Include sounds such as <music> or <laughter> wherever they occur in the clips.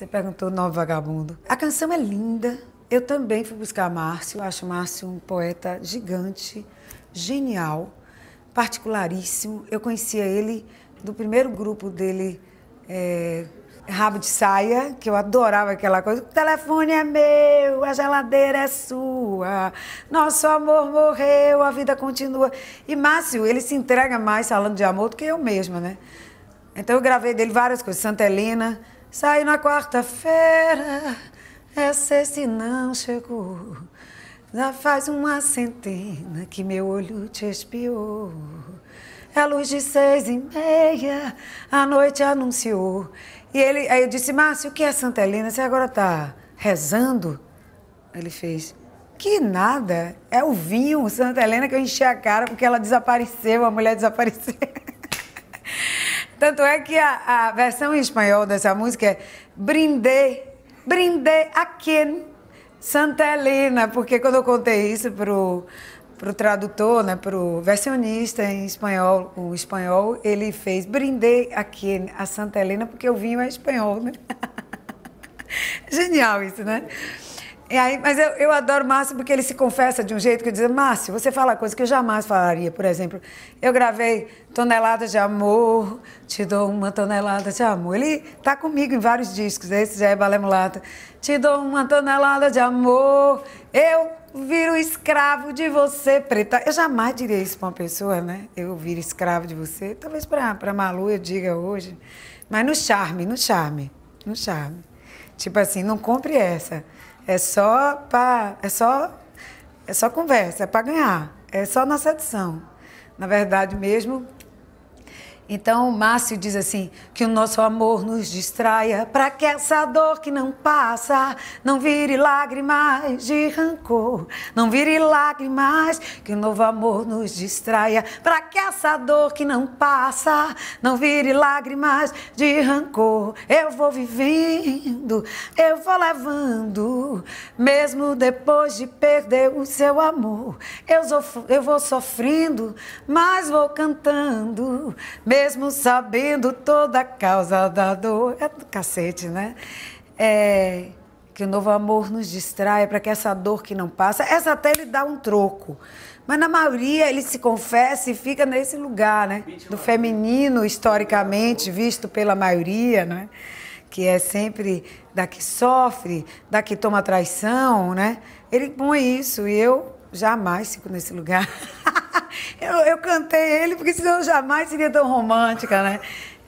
Você perguntou Novo Vagabundo. A canção é linda. Eu também fui buscar Márcio. acho Márcio um poeta gigante, genial, particularíssimo. Eu conhecia ele do primeiro grupo dele, é, Rabo de Saia, que eu adorava aquela coisa. O telefone é meu, a geladeira é sua, nosso amor morreu, a vida continua. E Márcio, ele se entrega mais falando de amor do que eu mesma, né? Então eu gravei dele várias coisas, Santa Helena Saí na quarta-feira, é se não chegou. Já faz uma centena que meu olho te espiou. É luz de seis e meia, a noite anunciou. E ele, aí eu disse, Márcio, o que é Santa Helena? Você agora tá rezando? Ele fez, que nada, é o vinho Santa Helena que eu enchi a cara porque ela desapareceu, a mulher desapareceu. <laughs> Tanto é que a, a versão em espanhol dessa música é brinde, brinde a quem? Santa Helena, porque quando eu contei isso pro pro tradutor, né, pro versionista em espanhol, o espanhol, ele fez brinde a quem a Santa Helena porque o vinho é espanhol, né? <laughs> Genial isso, né? E é, aí, mas eu, eu adoro Márcio porque ele se confessa de um jeito que diz, Márcio, você fala coisa que eu jamais falaria. Por exemplo, eu gravei Tonelada de Amor, te dou uma tonelada de amor. Ele tá comigo em vários discos, esse já é Balé Mulata. Te dou uma tonelada de amor, eu viro escravo de você, preta. Eu jamais diria isso para uma pessoa, né? Eu viro escravo de você. Talvez para Malu eu diga hoje. Mas no charme, no charme, no charme. Tipo assim, não compre essa. É só para. É só, é só conversa, é para ganhar. É só nossa edição. Na verdade mesmo, então, Márcio diz assim: que o nosso amor nos distraia, para que essa dor que não passa não vire lágrimas de rancor, não vire lágrimas, que o novo amor nos distraia, para que essa dor que não passa não vire lágrimas de rancor. Eu vou vivendo, eu vou levando, mesmo depois de perder o seu amor. Eu, eu vou sofrendo, mas vou cantando. Mesmo mesmo sabendo toda a causa da dor. É do cacete, né? É, que o novo amor nos distraia para que essa dor que não passa, essa até ele dá um troco. Mas na maioria ele se confessa e fica nesse lugar, né? Do feminino, historicamente, visto pela maioria, né? Que é sempre da que sofre, da que toma traição, né? Ele põe isso e eu jamais fico nesse lugar. <laughs> <laughs> eu, eu cantei ele porque senão eu jamais seria tão romântica, né?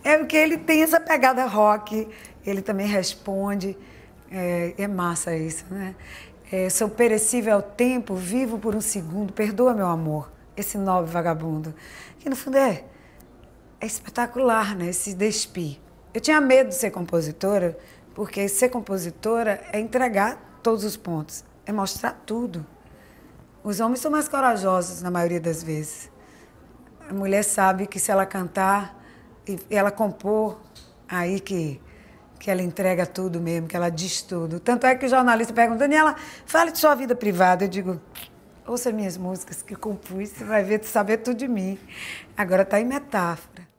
É porque ele tem essa pegada rock, ele também responde. É, é massa isso, né? É, sou perecível ao tempo, vivo por um segundo, perdoa meu amor, esse nobre vagabundo. Que no fundo é, é espetacular, né? Esse despir. Eu tinha medo de ser compositora, porque ser compositora é entregar todos os pontos, é mostrar tudo. Os homens são mais corajosos na maioria das vezes. A mulher sabe que se ela cantar e ela compor, aí que, que ela entrega tudo mesmo, que ela diz tudo. Tanto é que o jornalista pergunta, Daniela, fale de sua vida privada. Eu digo, ouça minhas músicas que compus, você vai ver, saber tudo de mim. Agora está em metáfora.